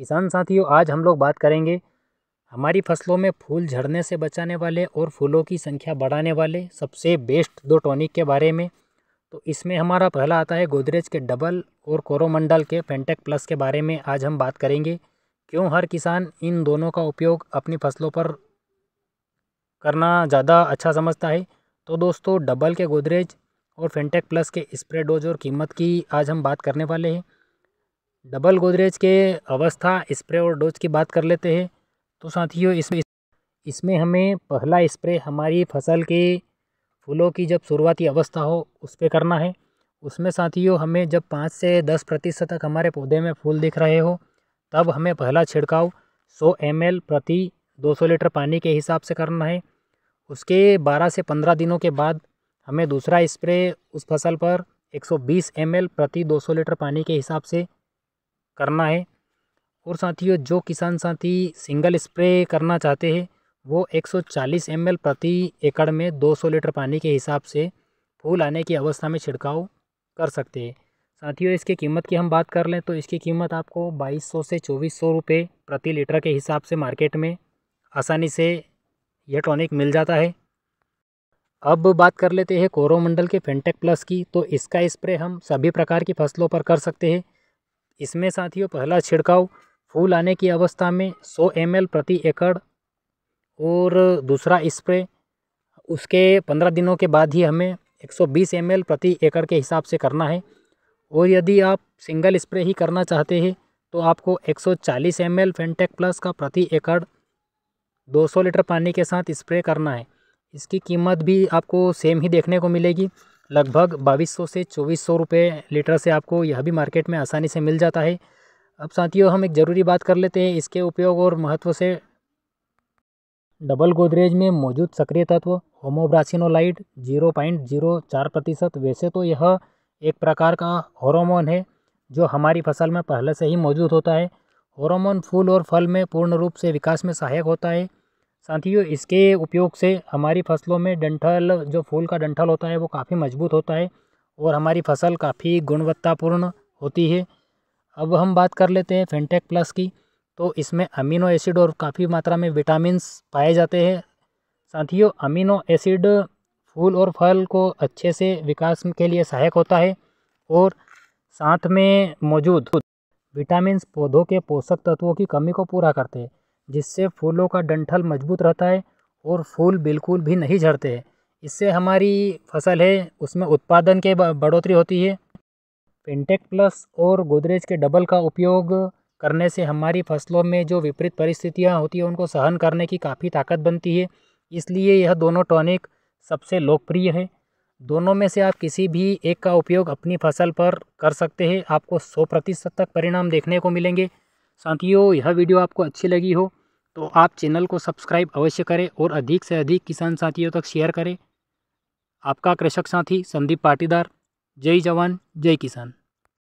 किसान साथियों आज हम लोग बात करेंगे हमारी फसलों में फूल झड़ने से बचाने वाले और फूलों की संख्या बढ़ाने वाले सबसे बेस्ट दो टॉनिक के बारे में तो इसमें हमारा पहला आता है गोदरेज के डबल और कोरोमंडल के फेंटेक प्लस के बारे में आज हम बात करेंगे क्यों हर किसान इन दोनों का उपयोग अपनी फसलों पर करना ज़्यादा अच्छा समझता है तो दोस्तों डबल के गोदरेज और फेंटेक प्लस के स्प्रे डोज और कीमत की आज हम बात करने वाले हैं डबल गोदरेज के अवस्था स्प्रे और डोज की बात कर लेते हैं तो साथियों इसमें इसमें हमें पहला स्प्रे हमारी फसल के फूलों की जब शुरुआती अवस्था हो उस पर करना है उसमें साथियों हमें जब पाँच से दस प्रतिशत तक हमारे पौधे में फूल दिख रहे हो तब हमें पहला छिड़काव सौ एम प्रति दो लीटर पानी के हिसाब से करना है उसके बारह से पंद्रह दिनों के बाद हमें दूसरा स्प्रे उस फसल पर 120 एम प्रति 200 लीटर पानी के हिसाब से करना है और साथियों जो किसान साथी सिंगल स्प्रे करना चाहते हैं वो 140 ml प्रति एकड़ में 200 लीटर पानी के हिसाब से फूल आने की अवस्था में छिड़काव कर सकते हैं साथियों इसकी कीमत की हम बात कर लें तो इसकी कीमत आपको 2200 से 2400 रुपये प्रति लीटर के हिसाब से मार्केट में आसानी से यह टॉनिक मिल जाता है अब बात कर लेते हैं कोरोमंडल के फेंटेक प्लस की तो इसका स्प्रे हम सभी प्रकार की फसलों पर कर सकते हैं इसमें साथियों पहला छिड़काव फूल आने की अवस्था में 100 एम प्रति एकड़ और दूसरा स्प्रे उसके 15 दिनों के बाद ही हमें 120 एम प्रति एकड़ के हिसाब से करना है और यदि आप सिंगल स्प्रे ही करना चाहते हैं तो आपको 140 एम एल फेंटेक प्लस का प्रति एकड़ 200 लीटर पानी के साथ स्प्रे करना है इसकी कीमत भी आपको सेम ही देखने को मिलेगी लगभग 2200 से 2400 रुपये लीटर से आपको यह भी मार्केट में आसानी से मिल जाता है अब साथियों हम एक ज़रूरी बात कर लेते हैं इसके उपयोग और महत्व से डबल गोदरेज में मौजूद सक्रिय तत्व होमोब्रासिनोलाइट जीरो पॉइंट जीरो चार प्रतिशत वैसे तो यह एक प्रकार का हॉर्मोन है जो हमारी फसल में पहले से ही मौजूद होता है हॉर्मोन फूल और फल में पूर्ण रूप से विकास में सहायक होता है साथियों इसके उपयोग से हमारी फसलों में डंठल जो फूल का डंठल होता है वो काफ़ी मजबूत होता है और हमारी फसल काफ़ी गुणवत्तापूर्ण होती है अब हम बात कर लेते हैं फेंटेक प्लस की तो इसमें अमीनो एसिड और काफ़ी मात्रा में विटामिन्स पाए जाते हैं साथियों अमीनो एसिड फूल और फल को अच्छे से विकास के लिए सहायक होता है और साथ में मौजूद विटामिन पौधों के पोषक तत्वों की कमी को पूरा करते हैं जिससे फूलों का डंठल मजबूत रहता है और फूल बिल्कुल भी नहीं झड़ते हैं इससे हमारी फसल है उसमें उत्पादन के बढ़ोतरी होती है फिनटेक प्लस और गोदरेज के डबल का उपयोग करने से हमारी फसलों में जो विपरीत परिस्थितियाँ होती हैं उनको सहन करने की काफ़ी ताकत बनती है इसलिए यह दोनों टॉनिक सबसे लोकप्रिय है दोनों में से आप किसी भी एक का उपयोग अपनी फसल पर कर सकते हैं आपको सौ प्रतिशत तक परिणाम देखने को मिलेंगे साथियों यह वीडियो आपको अच्छी लगी हो तो आप चैनल को सब्सक्राइब अवश्य करें और अधिक से अधिक किसान साथियों तक शेयर करें आपका कृषक साथी संदीप पाटीदार जय जवान जय किसान